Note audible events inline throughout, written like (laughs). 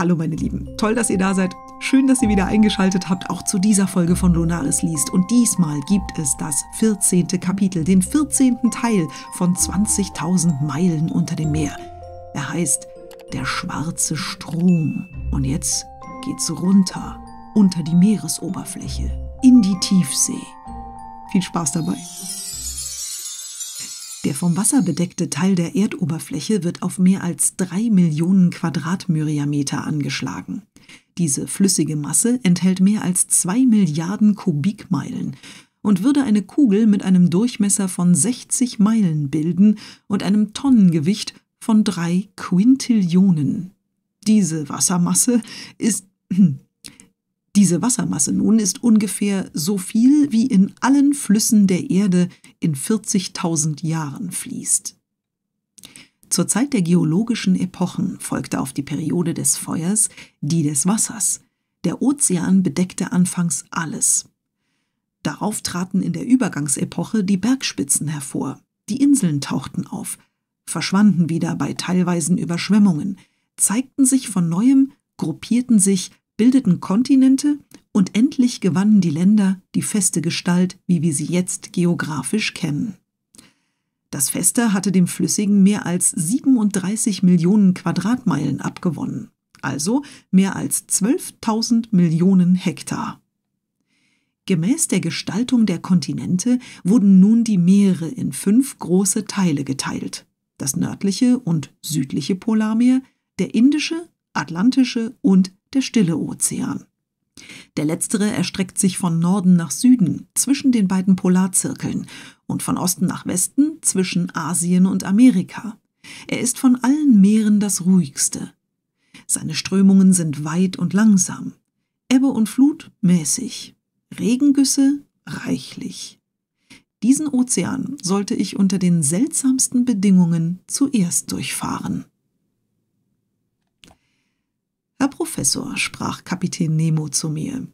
Hallo meine Lieben, toll, dass ihr da seid. Schön, dass ihr wieder eingeschaltet habt, auch zu dieser Folge von Lunaris liest. Und diesmal gibt es das 14. Kapitel, den 14. Teil von 20.000 Meilen unter dem Meer. Er heißt Der schwarze Strom. Und jetzt geht's runter, unter die Meeresoberfläche, in die Tiefsee. Viel Spaß dabei. Der vom Wasser bedeckte Teil der Erdoberfläche wird auf mehr als drei Millionen Quadratmyriameter angeschlagen. Diese flüssige Masse enthält mehr als zwei Milliarden Kubikmeilen und würde eine Kugel mit einem Durchmesser von 60 Meilen bilden und einem Tonnengewicht von drei Quintillionen. Diese Wassermasse ist hm, diese Wassermasse nun ist ungefähr so viel, wie in allen Flüssen der Erde in 40.000 Jahren fließt. Zur Zeit der geologischen Epochen folgte auf die Periode des Feuers die des Wassers. Der Ozean bedeckte anfangs alles. Darauf traten in der Übergangsepoche die Bergspitzen hervor, die Inseln tauchten auf, verschwanden wieder bei teilweisen Überschwemmungen, zeigten sich von neuem, gruppierten sich, bildeten Kontinente und endlich gewannen die Länder die feste Gestalt, wie wir sie jetzt geografisch kennen. Das Feste hatte dem Flüssigen mehr als 37 Millionen Quadratmeilen abgewonnen, also mehr als 12.000 Millionen Hektar. Gemäß der Gestaltung der Kontinente wurden nun die Meere in fünf große Teile geteilt. Das nördliche und südliche Polarmeer, der indische, atlantische und der Stille Ozean. Der letztere erstreckt sich von Norden nach Süden zwischen den beiden Polarzirkeln und von Osten nach Westen zwischen Asien und Amerika. Er ist von allen Meeren das ruhigste. Seine Strömungen sind weit und langsam, Ebbe und Flut mäßig, Regengüsse reichlich. Diesen Ozean sollte ich unter den seltsamsten Bedingungen zuerst durchfahren. Herr Professor, sprach Kapitän Nemo zu mir,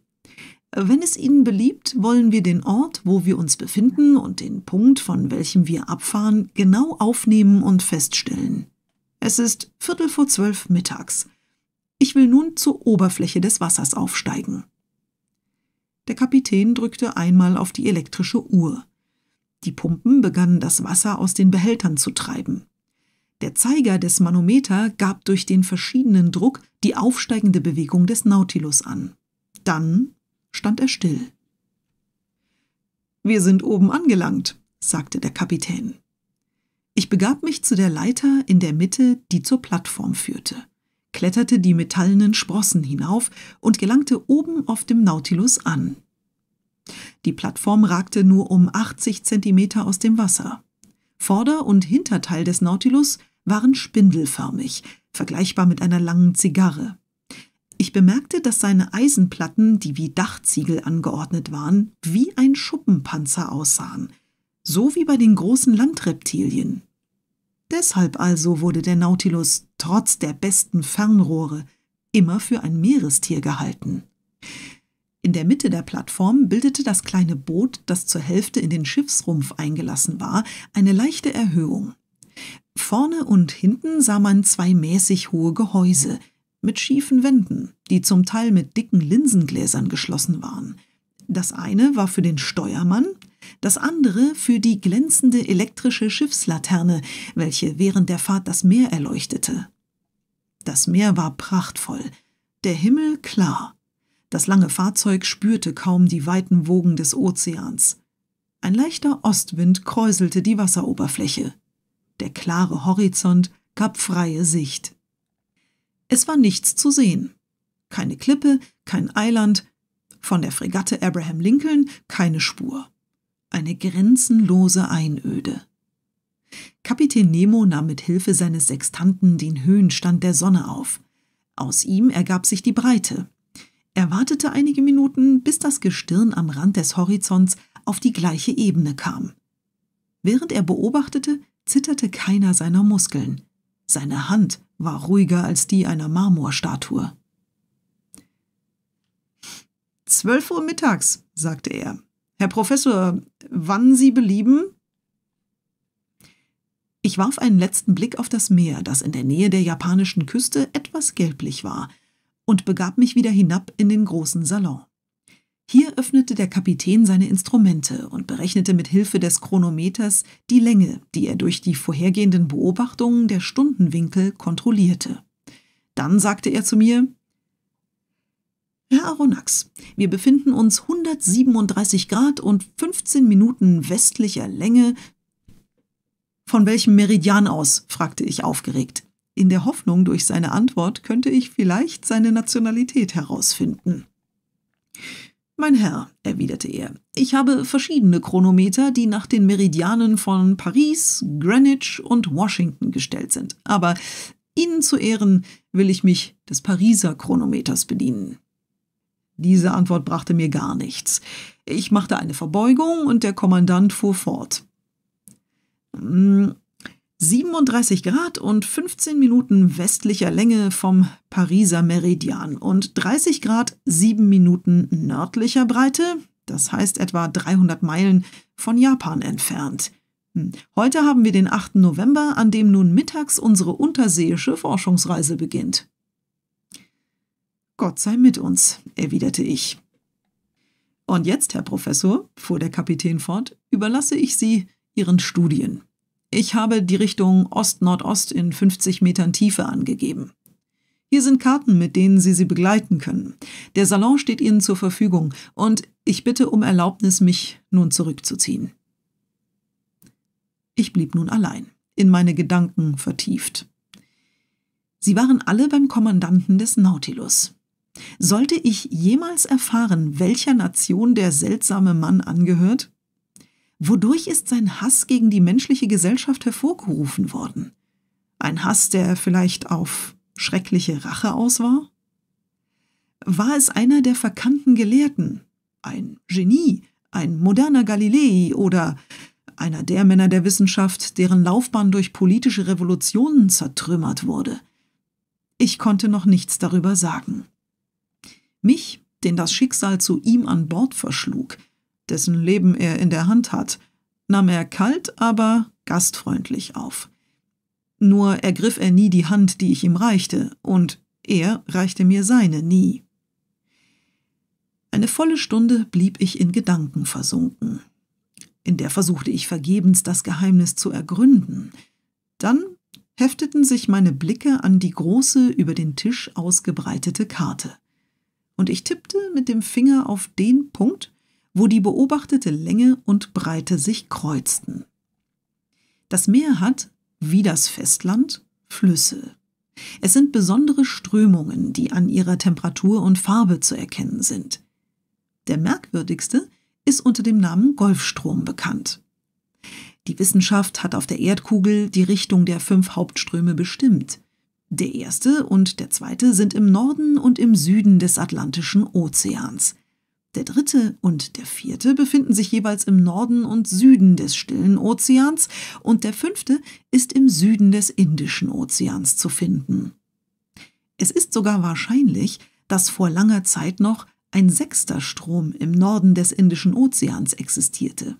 wenn es Ihnen beliebt, wollen wir den Ort, wo wir uns befinden und den Punkt, von welchem wir abfahren, genau aufnehmen und feststellen. Es ist Viertel vor zwölf mittags. Ich will nun zur Oberfläche des Wassers aufsteigen. Der Kapitän drückte einmal auf die elektrische Uhr. Die Pumpen begannen das Wasser aus den Behältern zu treiben. Der Zeiger des Manometer gab durch den verschiedenen Druck die aufsteigende Bewegung des Nautilus an. Dann stand er still. Wir sind oben angelangt, sagte der Kapitän. Ich begab mich zu der Leiter in der Mitte, die zur Plattform führte, kletterte die metallenen Sprossen hinauf und gelangte oben auf dem Nautilus an. Die Plattform ragte nur um 80 Zentimeter aus dem Wasser. Vorder- und Hinterteil des Nautilus waren spindelförmig, vergleichbar mit einer langen Zigarre. Ich bemerkte, dass seine Eisenplatten, die wie Dachziegel angeordnet waren, wie ein Schuppenpanzer aussahen, so wie bei den großen Landreptilien. Deshalb also wurde der Nautilus trotz der besten Fernrohre immer für ein Meerestier gehalten. In der Mitte der Plattform bildete das kleine Boot, das zur Hälfte in den Schiffsrumpf eingelassen war, eine leichte Erhöhung. Vorne und hinten sah man zwei mäßig hohe Gehäuse mit schiefen Wänden, die zum Teil mit dicken Linsengläsern geschlossen waren. Das eine war für den Steuermann, das andere für die glänzende elektrische Schiffslaterne, welche während der Fahrt das Meer erleuchtete. Das Meer war prachtvoll, der Himmel klar. Das lange Fahrzeug spürte kaum die weiten Wogen des Ozeans. Ein leichter Ostwind kräuselte die Wasseroberfläche. Der klare Horizont gab freie Sicht. Es war nichts zu sehen. Keine Klippe, kein Eiland, von der Fregatte Abraham Lincoln keine Spur. Eine grenzenlose Einöde. Kapitän Nemo nahm mit Hilfe seines Sextanten den Höhenstand der Sonne auf. Aus ihm ergab sich die Breite. Er wartete einige Minuten, bis das Gestirn am Rand des Horizonts auf die gleiche Ebene kam. Während er beobachtete, zitterte keiner seiner Muskeln. Seine Hand war ruhiger als die einer Marmorstatue. Zwölf Uhr mittags, sagte er. Herr Professor, wann Sie belieben? Ich warf einen letzten Blick auf das Meer, das in der Nähe der japanischen Küste etwas gelblich war, und begab mich wieder hinab in den großen Salon. Hier öffnete der Kapitän seine Instrumente und berechnete mit Hilfe des Chronometers die Länge, die er durch die vorhergehenden Beobachtungen der Stundenwinkel kontrollierte. Dann sagte er zu mir, Herr Aronnax, wir befinden uns 137 Grad und 15 Minuten westlicher Länge. Von welchem Meridian aus? fragte ich aufgeregt. In der Hoffnung, durch seine Antwort könnte ich vielleicht seine Nationalität herausfinden. Mein Herr, erwiderte er, ich habe verschiedene Chronometer, die nach den Meridianen von Paris, Greenwich und Washington gestellt sind, aber Ihnen zu Ehren will ich mich des Pariser Chronometers bedienen. Diese Antwort brachte mir gar nichts. Ich machte eine Verbeugung und der Kommandant fuhr fort. Hm, 37 Grad und 15 Minuten westlicher Länge vom Pariser Meridian und 30 Grad 7 Minuten nördlicher Breite, das heißt etwa 300 Meilen von Japan entfernt. Hm. Heute haben wir den 8. November, an dem nun mittags unsere unterseeische Forschungsreise beginnt. Gott sei mit uns, erwiderte ich. Und jetzt, Herr Professor, fuhr der Kapitän fort, überlasse ich Sie Ihren Studien. Ich habe die Richtung Ost-Nordost in 50 Metern Tiefe angegeben. Hier sind Karten, mit denen Sie sie begleiten können. Der Salon steht Ihnen zur Verfügung und ich bitte um Erlaubnis, mich nun zurückzuziehen. Ich blieb nun allein, in meine Gedanken vertieft. Sie waren alle beim Kommandanten des Nautilus. Sollte ich jemals erfahren, welcher Nation der seltsame Mann angehört? Wodurch ist sein Hass gegen die menschliche Gesellschaft hervorgerufen worden? Ein Hass, der vielleicht auf schreckliche Rache aus war? War es einer der verkannten Gelehrten, ein Genie, ein moderner Galilei oder einer der Männer der Wissenschaft, deren Laufbahn durch politische Revolutionen zertrümmert wurde? Ich konnte noch nichts darüber sagen. Mich, den das Schicksal zu ihm an Bord verschlug, dessen Leben er in der Hand hat, nahm er kalt, aber gastfreundlich auf. Nur ergriff er nie die Hand, die ich ihm reichte, und er reichte mir seine nie. Eine volle Stunde blieb ich in Gedanken versunken. In der versuchte ich vergebens, das Geheimnis zu ergründen. Dann hefteten sich meine Blicke an die große, über den Tisch ausgebreitete Karte. Und ich tippte mit dem Finger auf den Punkt, wo die beobachtete Länge und Breite sich kreuzten. Das Meer hat, wie das Festland, Flüsse. Es sind besondere Strömungen, die an ihrer Temperatur und Farbe zu erkennen sind. Der merkwürdigste ist unter dem Namen Golfstrom bekannt. Die Wissenschaft hat auf der Erdkugel die Richtung der fünf Hauptströme bestimmt. Der erste und der zweite sind im Norden und im Süden des Atlantischen Ozeans. Der dritte und der vierte befinden sich jeweils im Norden und Süden des Stillen Ozeans und der fünfte ist im Süden des Indischen Ozeans zu finden. Es ist sogar wahrscheinlich, dass vor langer Zeit noch ein sechster Strom im Norden des Indischen Ozeans existierte.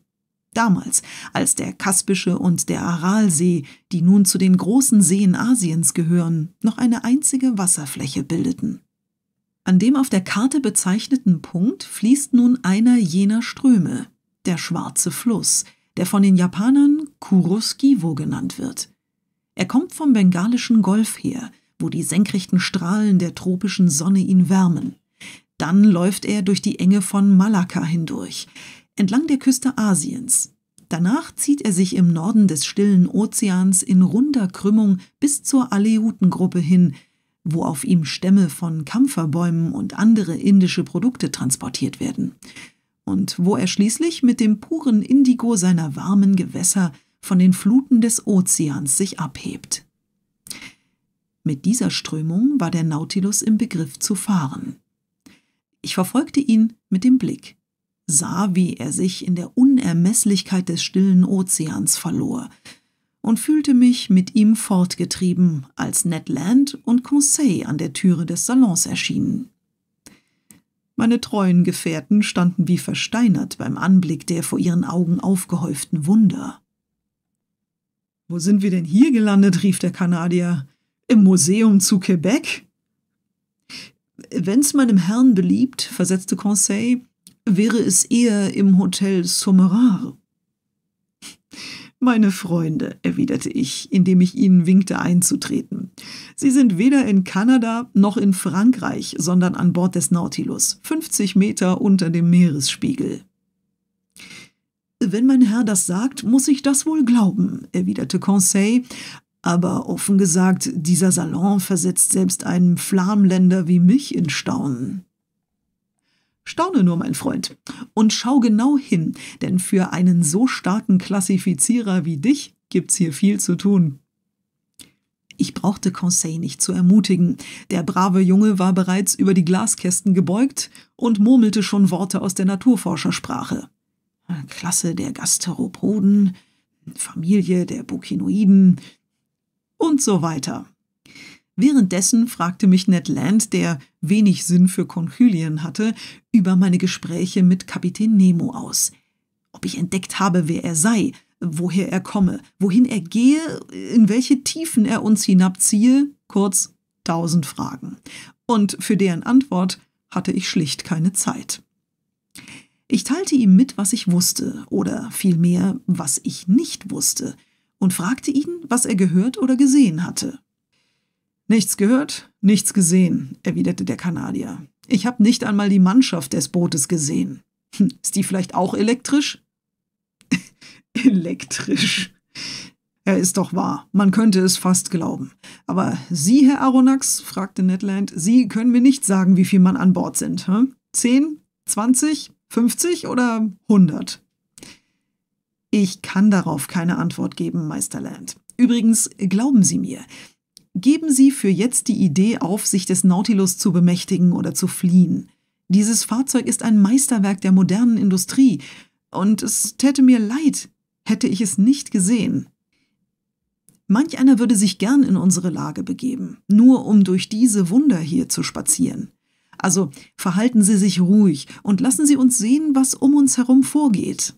Damals, als der Kaspische und der Aralsee, die nun zu den großen Seen Asiens gehören, noch eine einzige Wasserfläche bildeten. An dem auf der Karte bezeichneten Punkt fließt nun einer jener Ströme, der Schwarze Fluss, der von den Japanern Kuroskivo genannt wird. Er kommt vom bengalischen Golf her, wo die senkrechten Strahlen der tropischen Sonne ihn wärmen. Dann läuft er durch die Enge von Malakka hindurch, entlang der Küste Asiens. Danach zieht er sich im Norden des stillen Ozeans in runder Krümmung bis zur Aleutengruppe hin, wo auf ihm Stämme von Kampferbäumen und andere indische Produkte transportiert werden. Und wo er schließlich mit dem puren Indigo seiner warmen Gewässer von den Fluten des Ozeans sich abhebt. Mit dieser Strömung war der Nautilus im Begriff zu fahren. Ich verfolgte ihn mit dem Blick, sah, wie er sich in der Unermesslichkeit des stillen Ozeans verlor, und fühlte mich mit ihm fortgetrieben, als Ned Land und Conseil an der Türe des Salons erschienen. Meine treuen Gefährten standen wie versteinert beim Anblick der vor ihren Augen aufgehäuften Wunder. Wo sind wir denn hier gelandet? rief der Kanadier. Im Museum zu Quebec? Wenn's meinem Herrn beliebt, versetzte Conseil, wäre es eher im Hotel Sommerard. Meine Freunde, erwiderte ich, indem ich ihnen winkte einzutreten. Sie sind weder in Kanada noch in Frankreich, sondern an Bord des Nautilus, 50 Meter unter dem Meeresspiegel. Wenn mein Herr das sagt, muss ich das wohl glauben, erwiderte Conseil, aber offen gesagt, dieser Salon versetzt selbst einen Flamländer wie mich in Staunen. Staune nur, mein Freund, und schau genau hin, denn für einen so starken Klassifizierer wie dich gibt's hier viel zu tun. Ich brauchte Conseil nicht zu ermutigen. Der brave Junge war bereits über die Glaskästen gebeugt und murmelte schon Worte aus der Naturforschersprache. Klasse der Gasteropoden, Familie der Bukinoiden und so weiter. Währenddessen fragte mich Ned Land, der wenig Sinn für Konchylien hatte, über meine Gespräche mit Kapitän Nemo aus. Ob ich entdeckt habe, wer er sei, woher er komme, wohin er gehe, in welche Tiefen er uns hinabziehe, kurz tausend Fragen. Und für deren Antwort hatte ich schlicht keine Zeit. Ich teilte ihm mit, was ich wusste, oder vielmehr, was ich nicht wusste, und fragte ihn, was er gehört oder gesehen hatte. Nichts gehört, nichts gesehen, erwiderte der Kanadier. Ich habe nicht einmal die Mannschaft des Bootes gesehen. Hm, ist die vielleicht auch elektrisch? (laughs) elektrisch. Er ist doch wahr. Man könnte es fast glauben. Aber Sie, Herr Aronnax, fragte Ned Land, Sie können mir nicht sagen, wie viel Mann an Bord sind. Hm? Zehn? Zwanzig? Fünfzig oder hundert? Ich kann darauf keine Antwort geben, Meister Land. Übrigens, glauben Sie mir, Geben Sie für jetzt die Idee auf, sich des Nautilus zu bemächtigen oder zu fliehen. Dieses Fahrzeug ist ein Meisterwerk der modernen Industrie, und es täte mir leid, hätte ich es nicht gesehen. Manch einer würde sich gern in unsere Lage begeben, nur um durch diese Wunder hier zu spazieren. Also verhalten Sie sich ruhig und lassen Sie uns sehen, was um uns herum vorgeht.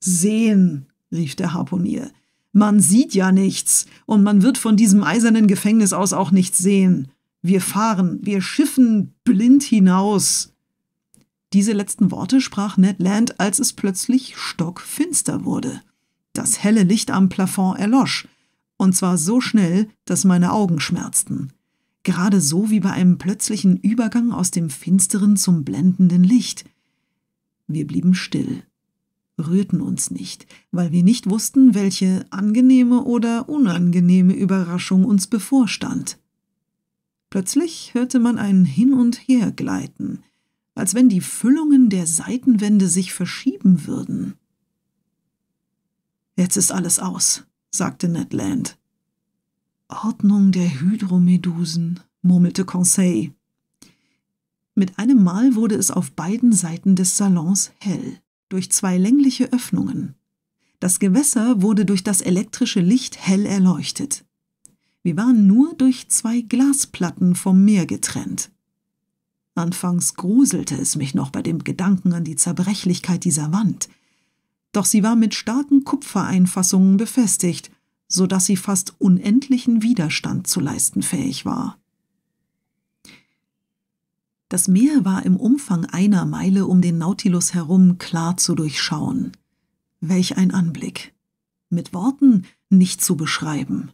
Sehen, rief der Harponier. Man sieht ja nichts und man wird von diesem eisernen Gefängnis aus auch nichts sehen. Wir fahren, wir schiffen blind hinaus. Diese letzten Worte sprach Ned Land, als es plötzlich stockfinster wurde. Das helle Licht am Plafond erlosch, und zwar so schnell, dass meine Augen schmerzten. Gerade so wie bei einem plötzlichen Übergang aus dem Finsteren zum blendenden Licht. Wir blieben still rührten uns nicht, weil wir nicht wussten, welche angenehme oder unangenehme Überraschung uns bevorstand. Plötzlich hörte man ein Hin und Her gleiten, als wenn die Füllungen der Seitenwände sich verschieben würden. Jetzt ist alles aus, sagte Ned Land. Ordnung der Hydromedusen, murmelte Conseil. Mit einem Mal wurde es auf beiden Seiten des Salons hell durch zwei längliche Öffnungen. Das Gewässer wurde durch das elektrische Licht hell erleuchtet. Wir waren nur durch zwei Glasplatten vom Meer getrennt. Anfangs gruselte es mich noch bei dem Gedanken an die Zerbrechlichkeit dieser Wand, doch sie war mit starken Kupfereinfassungen befestigt, so dass sie fast unendlichen Widerstand zu leisten fähig war. Das Meer war im Umfang einer Meile um den Nautilus herum klar zu durchschauen. Welch ein Anblick. Mit Worten nicht zu beschreiben.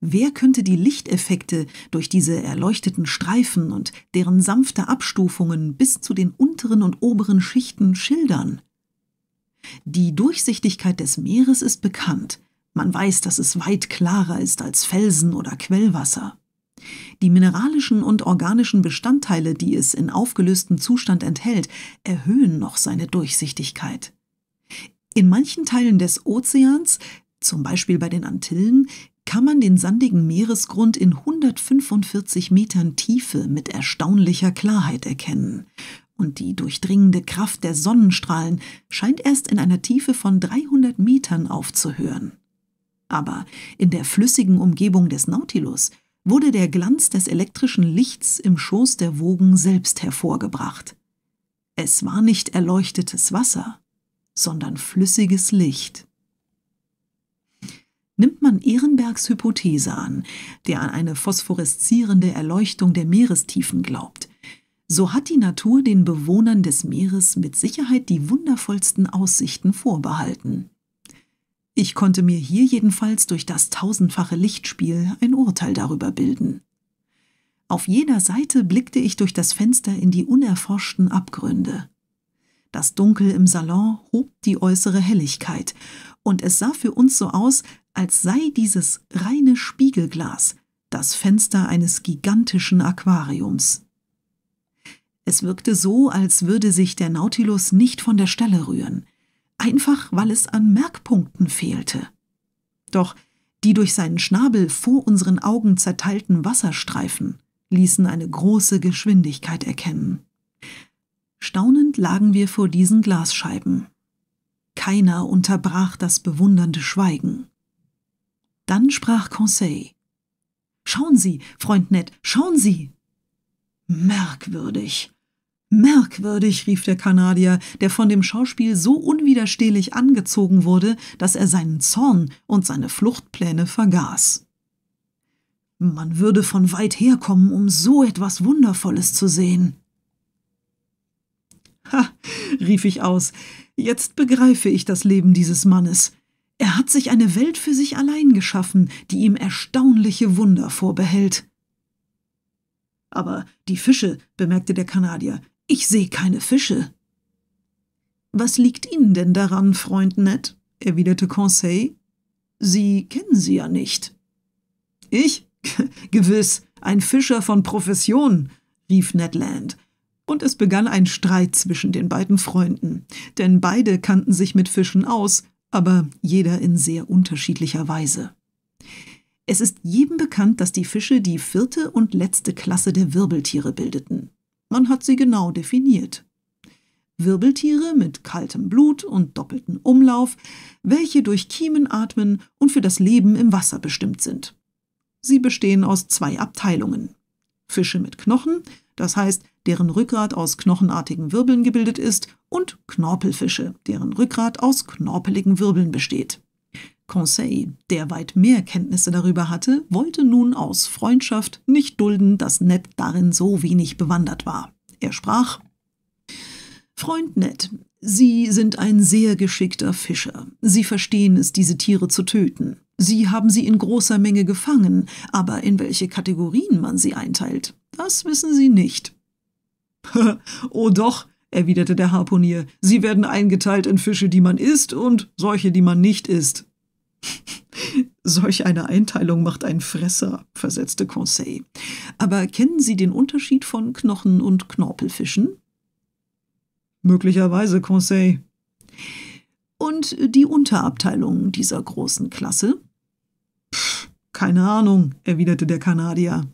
Wer könnte die Lichteffekte durch diese erleuchteten Streifen und deren sanfte Abstufungen bis zu den unteren und oberen Schichten schildern? Die Durchsichtigkeit des Meeres ist bekannt. Man weiß, dass es weit klarer ist als Felsen oder Quellwasser. Die mineralischen und organischen Bestandteile, die es in aufgelöstem Zustand enthält, erhöhen noch seine Durchsichtigkeit. In manchen Teilen des Ozeans, zum Beispiel bei den Antillen, kann man den sandigen Meeresgrund in 145 Metern Tiefe mit erstaunlicher Klarheit erkennen. Und die durchdringende Kraft der Sonnenstrahlen scheint erst in einer Tiefe von 300 Metern aufzuhören. Aber in der flüssigen Umgebung des Nautilus wurde der Glanz des elektrischen Lichts im Schoß der Wogen selbst hervorgebracht. Es war nicht erleuchtetes Wasser, sondern flüssiges Licht. Nimmt man Ehrenbergs Hypothese an, der an eine phosphoreszierende Erleuchtung der Meerestiefen glaubt, so hat die Natur den Bewohnern des Meeres mit Sicherheit die wundervollsten Aussichten vorbehalten. Ich konnte mir hier jedenfalls durch das tausendfache Lichtspiel ein Urteil darüber bilden. Auf jeder Seite blickte ich durch das Fenster in die unerforschten Abgründe. Das Dunkel im Salon hob die äußere Helligkeit, und es sah für uns so aus, als sei dieses reine Spiegelglas das Fenster eines gigantischen Aquariums. Es wirkte so, als würde sich der Nautilus nicht von der Stelle rühren einfach weil es an Merkpunkten fehlte. Doch die durch seinen Schnabel vor unseren Augen zerteilten Wasserstreifen ließen eine große Geschwindigkeit erkennen. Staunend lagen wir vor diesen Glasscheiben. Keiner unterbrach das bewundernde Schweigen. Dann sprach Conseil. Schauen Sie, Freund Ned, schauen Sie! Merkwürdig, Merkwürdig, rief der Kanadier, der von dem Schauspiel so unwiderstehlich angezogen wurde, dass er seinen Zorn und seine Fluchtpläne vergaß. Man würde von weit herkommen, um so etwas Wundervolles zu sehen. Ha, rief ich aus, jetzt begreife ich das Leben dieses Mannes. Er hat sich eine Welt für sich allein geschaffen, die ihm erstaunliche Wunder vorbehält. Aber die Fische, bemerkte der Kanadier, ich sehe keine Fische. Was liegt Ihnen denn daran, Freund Ned? erwiderte Conseil. Sie kennen sie ja nicht. Ich? (laughs) Gewiss, ein Fischer von Profession, rief Ned Land. Und es begann ein Streit zwischen den beiden Freunden, denn beide kannten sich mit Fischen aus, aber jeder in sehr unterschiedlicher Weise. Es ist jedem bekannt, dass die Fische die vierte und letzte Klasse der Wirbeltiere bildeten. Man hat sie genau definiert. Wirbeltiere mit kaltem Blut und doppeltem Umlauf, welche durch Kiemen atmen und für das Leben im Wasser bestimmt sind. Sie bestehen aus zwei Abteilungen. Fische mit Knochen, das heißt, deren Rückgrat aus knochenartigen Wirbeln gebildet ist, und Knorpelfische, deren Rückgrat aus knorpeligen Wirbeln besteht. Conseil, der weit mehr Kenntnisse darüber hatte, wollte nun aus Freundschaft nicht dulden, dass Ned darin so wenig bewandert war. Er sprach Freund Ned, Sie sind ein sehr geschickter Fischer. Sie verstehen es, diese Tiere zu töten. Sie haben sie in großer Menge gefangen, aber in welche Kategorien man sie einteilt, das wissen Sie nicht. (laughs) oh doch, erwiderte der Harpunier, sie werden eingeteilt in Fische, die man isst und solche, die man nicht isst. Solch eine Einteilung macht einen Fresser, versetzte Conseil. Aber kennen Sie den Unterschied von Knochen- und Knorpelfischen? Möglicherweise, Conseil. Und die Unterabteilung dieser großen Klasse? Pff, keine Ahnung, erwiderte der Kanadier.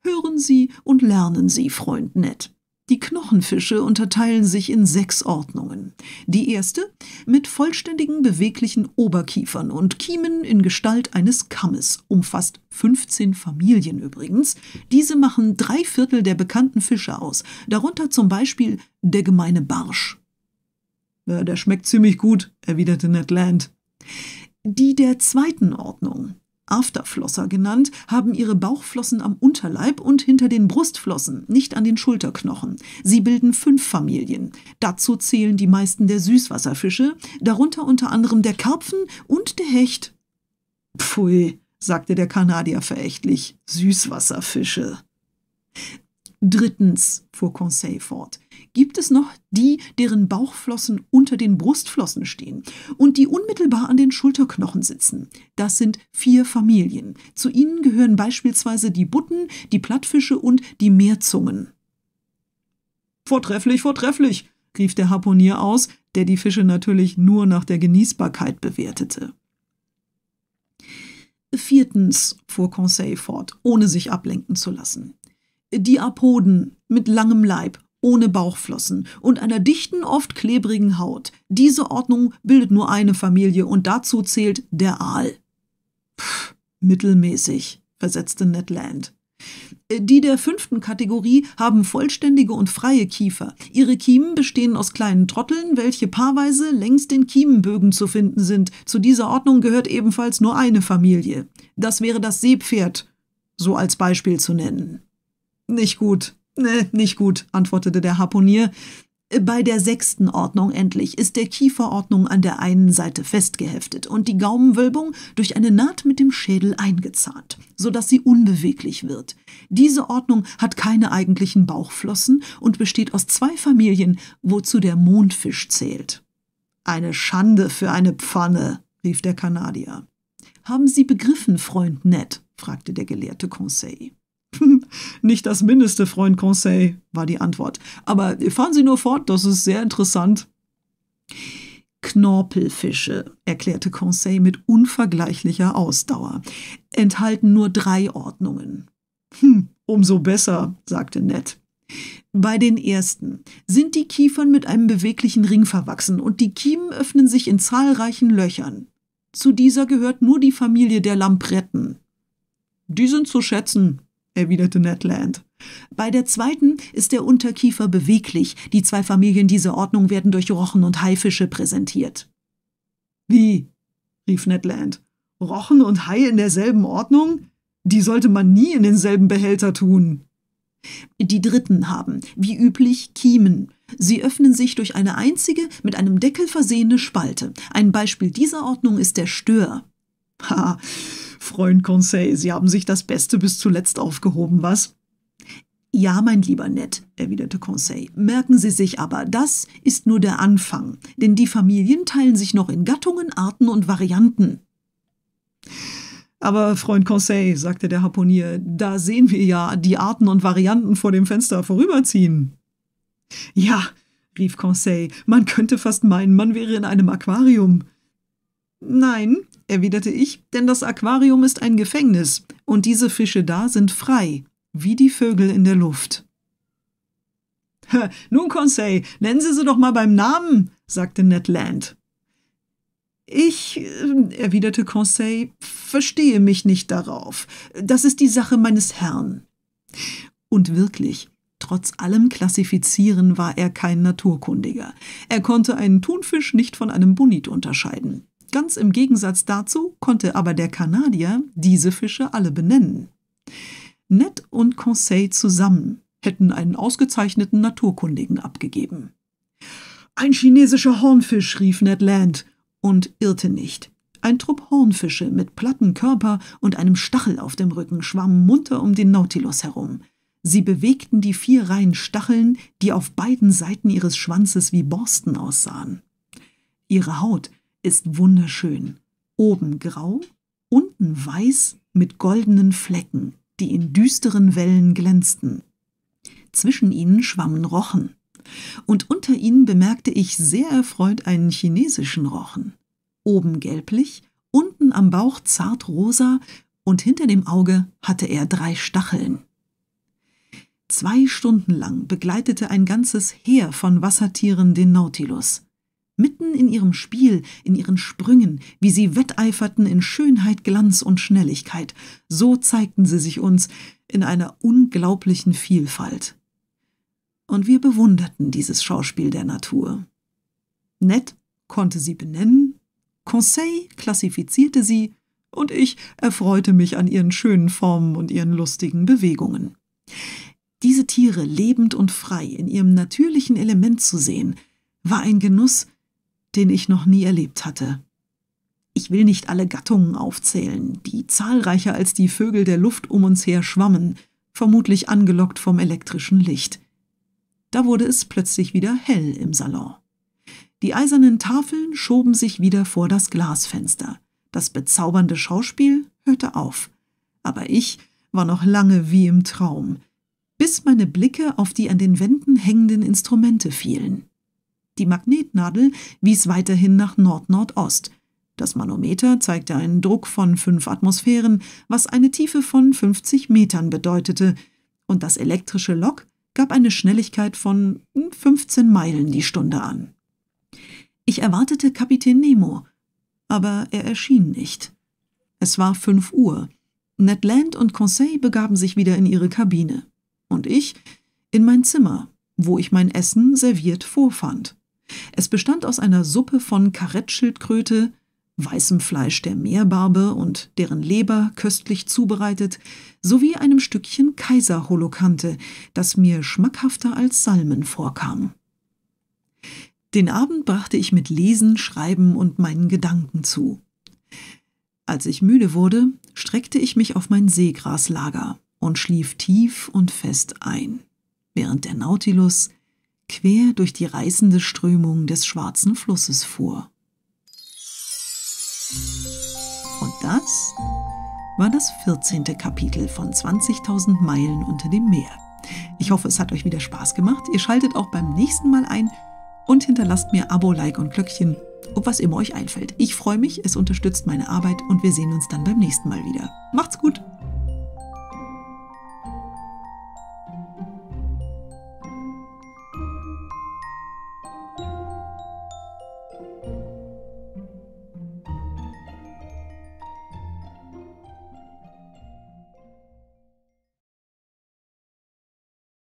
Hören Sie und lernen Sie, Freund Ned. Die Knochenfische unterteilen sich in sechs Ordnungen. Die erste mit vollständigen beweglichen Oberkiefern und Kiemen in Gestalt eines Kammes, umfasst 15 Familien übrigens. Diese machen drei Viertel der bekannten Fische aus, darunter zum Beispiel der gemeine Barsch. Ja, der schmeckt ziemlich gut, erwiderte Ned Land. Die der zweiten Ordnung Afterflosser genannt, haben ihre Bauchflossen am Unterleib und hinter den Brustflossen, nicht an den Schulterknochen. Sie bilden fünf Familien. Dazu zählen die meisten der Süßwasserfische, darunter unter anderem der Karpfen und der Hecht. Pfui, sagte der Kanadier verächtlich, Süßwasserfische. Drittens, fuhr Conseil fort, gibt es noch die, deren Bauchflossen unter den Brustflossen stehen und die unmittelbar an den Schulterknochen sitzen. Das sind vier Familien. Zu ihnen gehören beispielsweise die Butten, die Plattfische und die Meerzungen. Vortrefflich, vortrefflich, rief der Harponier aus, der die Fische natürlich nur nach der Genießbarkeit bewertete. Viertens, fuhr Conseil fort, ohne sich ablenken zu lassen. Die Apoden mit langem Leib ohne Bauchflossen und einer dichten, oft klebrigen Haut. Diese Ordnung bildet nur eine Familie und dazu zählt der Aal. Pff, mittelmäßig, versetzte Ned Land. Äh, die der fünften Kategorie haben vollständige und freie Kiefer. Ihre Kiemen bestehen aus kleinen Trotteln, welche paarweise längs den Kiemenbögen zu finden sind. Zu dieser Ordnung gehört ebenfalls nur eine Familie. Das wäre das Seepferd, so als Beispiel zu nennen. Nicht gut, Nee, äh, nicht gut, antwortete der Harponier. Äh, bei der sechsten Ordnung endlich ist der Kieferordnung an der einen Seite festgeheftet und die Gaumenwölbung durch eine Naht mit dem Schädel eingezahnt, sodass sie unbeweglich wird. Diese Ordnung hat keine eigentlichen Bauchflossen und besteht aus zwei Familien, wozu der Mondfisch zählt. Eine Schande für eine Pfanne, rief der Kanadier. Haben Sie begriffen, Freund Ned? fragte der gelehrte Conseil. Nicht das mindeste, Freund Conseil, war die Antwort. Aber fahren Sie nur fort, das ist sehr interessant. Knorpelfische, erklärte Conseil mit unvergleichlicher Ausdauer, enthalten nur drei Ordnungen. Hm, umso besser, sagte Ned. Bei den ersten sind die Kiefern mit einem beweglichen Ring verwachsen und die Kiemen öffnen sich in zahlreichen Löchern. Zu dieser gehört nur die Familie der Lampretten. Die sind zu schätzen, erwiderte Ned Land. Bei der zweiten ist der Unterkiefer beweglich. Die zwei Familien dieser Ordnung werden durch Rochen und Haifische präsentiert. Wie? rief Ned Land. Rochen und Hai in derselben Ordnung? Die sollte man nie in denselben Behälter tun. Die dritten haben, wie üblich, Kiemen. Sie öffnen sich durch eine einzige, mit einem Deckel versehene Spalte. Ein Beispiel dieser Ordnung ist der Stör. Ha, Freund Conseil, Sie haben sich das Beste bis zuletzt aufgehoben, was? Ja, mein lieber Ned, erwiderte Conseil. Merken Sie sich aber, das ist nur der Anfang, denn die Familien teilen sich noch in Gattungen, Arten und Varianten. Aber, Freund Conseil, sagte der Harponier, da sehen wir ja die Arten und Varianten vor dem Fenster vorüberziehen. Ja, rief Conseil, man könnte fast meinen, man wäre in einem Aquarium. Nein, erwiderte ich, denn das Aquarium ist ein Gefängnis, und diese Fische da sind frei, wie die Vögel in der Luft. Nun, Conseil, nennen Sie sie doch mal beim Namen, sagte Ned Land. Ich, äh, erwiderte Conseil, verstehe mich nicht darauf. Das ist die Sache meines Herrn. Und wirklich, trotz allem Klassifizieren war er kein Naturkundiger. Er konnte einen Thunfisch nicht von einem Bunit unterscheiden. Ganz im Gegensatz dazu konnte aber der Kanadier diese Fische alle benennen. Ned und Conseil zusammen hätten einen ausgezeichneten Naturkundigen abgegeben. Ein chinesischer Hornfisch, rief Ned Land und irrte nicht. Ein Trupp Hornfische mit plattem Körper und einem Stachel auf dem Rücken schwamm munter um den Nautilus herum. Sie bewegten die vier Reihen Stacheln, die auf beiden Seiten ihres Schwanzes wie Borsten aussahen. Ihre Haut ist wunderschön. Oben grau, unten weiß mit goldenen Flecken, die in düsteren Wellen glänzten. Zwischen ihnen schwammen Rochen. Und unter ihnen bemerkte ich sehr erfreut einen chinesischen Rochen. Oben gelblich, unten am Bauch zart rosa und hinter dem Auge hatte er drei Stacheln. Zwei Stunden lang begleitete ein ganzes Heer von Wassertieren den Nautilus mitten in ihrem Spiel, in ihren Sprüngen, wie sie wetteiferten in Schönheit, Glanz und Schnelligkeit, so zeigten sie sich uns in einer unglaublichen Vielfalt. Und wir bewunderten dieses Schauspiel der Natur. Nett konnte sie benennen, Conseil klassifizierte sie, und ich erfreute mich an ihren schönen Formen und ihren lustigen Bewegungen. Diese Tiere lebend und frei in ihrem natürlichen Element zu sehen, war ein Genuss, den ich noch nie erlebt hatte. Ich will nicht alle Gattungen aufzählen, die zahlreicher als die Vögel der Luft um uns her schwammen, vermutlich angelockt vom elektrischen Licht. Da wurde es plötzlich wieder hell im Salon. Die eisernen Tafeln schoben sich wieder vor das Glasfenster. Das bezaubernde Schauspiel hörte auf. Aber ich war noch lange wie im Traum, bis meine Blicke auf die an den Wänden hängenden Instrumente fielen. Die Magnetnadel wies weiterhin nach Nord-Nordost. Das Manometer zeigte einen Druck von fünf Atmosphären, was eine Tiefe von 50 Metern bedeutete, und das elektrische Lok gab eine Schnelligkeit von 15 Meilen die Stunde an. Ich erwartete Kapitän Nemo, aber er erschien nicht. Es war fünf Uhr. Ned Land und Conseil begaben sich wieder in ihre Kabine und ich in mein Zimmer, wo ich mein Essen serviert vorfand. Es bestand aus einer Suppe von Karettschildkröte, weißem Fleisch der Meerbarbe und deren Leber köstlich zubereitet, sowie einem Stückchen Kaiserholokante, das mir schmackhafter als Salmen vorkam. Den Abend brachte ich mit Lesen, Schreiben und meinen Gedanken zu. Als ich müde wurde, streckte ich mich auf mein Seegraslager und schlief tief und fest ein, während der Nautilus quer durch die reißende Strömung des schwarzen Flusses fuhr. Und das war das 14. Kapitel von 20.000 Meilen unter dem Meer. Ich hoffe, es hat euch wieder Spaß gemacht. Ihr schaltet auch beim nächsten Mal ein und hinterlasst mir Abo, Like und Glöckchen ob was immer euch einfällt. Ich freue mich, es unterstützt meine Arbeit und wir sehen uns dann beim nächsten Mal wieder. Macht's gut!